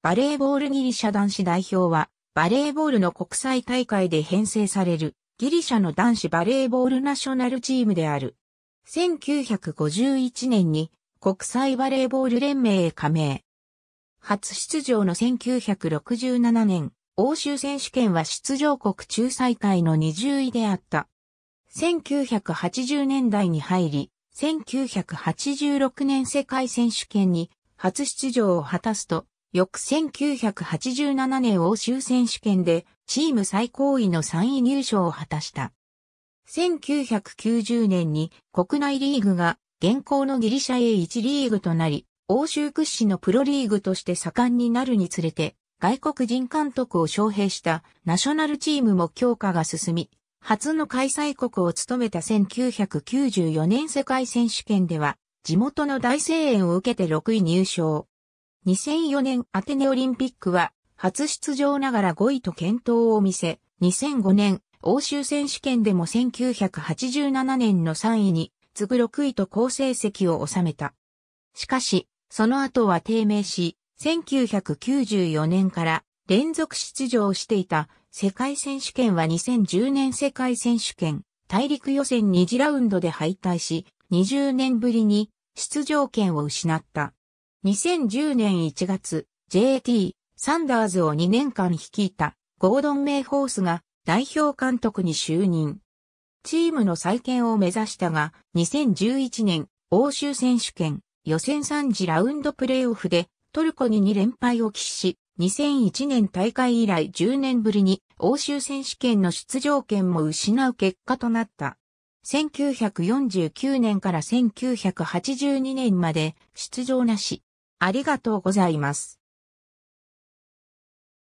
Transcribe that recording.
バレーボールギリシャ男子代表は、バレーボールの国際大会で編成される、ギリシャの男子バレーボールナショナルチームである。1951年に国際バレーボール連盟へ加盟。初出場の1967年、欧州選手権は出場国仲裁会の20位であった。1980年代に入り、1986年世界選手権に初出場を果たすと、翌1987年欧州選手権でチーム最高位の3位入賞を果たした。1990年に国内リーグが現行のギリシャ A1 リーグとなり、欧州屈指のプロリーグとして盛んになるにつれて、外国人監督を招聘したナショナルチームも強化が進み、初の開催国を務めた1994年世界選手権では、地元の大声援を受けて6位入賞。2004年アテネオリンピックは初出場ながら5位と健闘を見せ、2005年欧州選手権でも1987年の3位に次ぐ6位と好成績を収めた。しかし、その後は低迷し、1994年から連続出場していた世界選手権は2010年世界選手権大陸予選2次ラウンドで敗退し、20年ぶりに出場権を失った。2010年1月、JT、サンダーズを2年間率いたゴードン・メイ・ホースが代表監督に就任。チームの再建を目指したが、2011年欧州選手権予選3次ラウンドプレーオフでトルコに2連敗を喫し、2001年大会以来10年ぶりに欧州選手権の出場権も失う結果となった。1949年から1982年まで出場なし。ありがとうございます。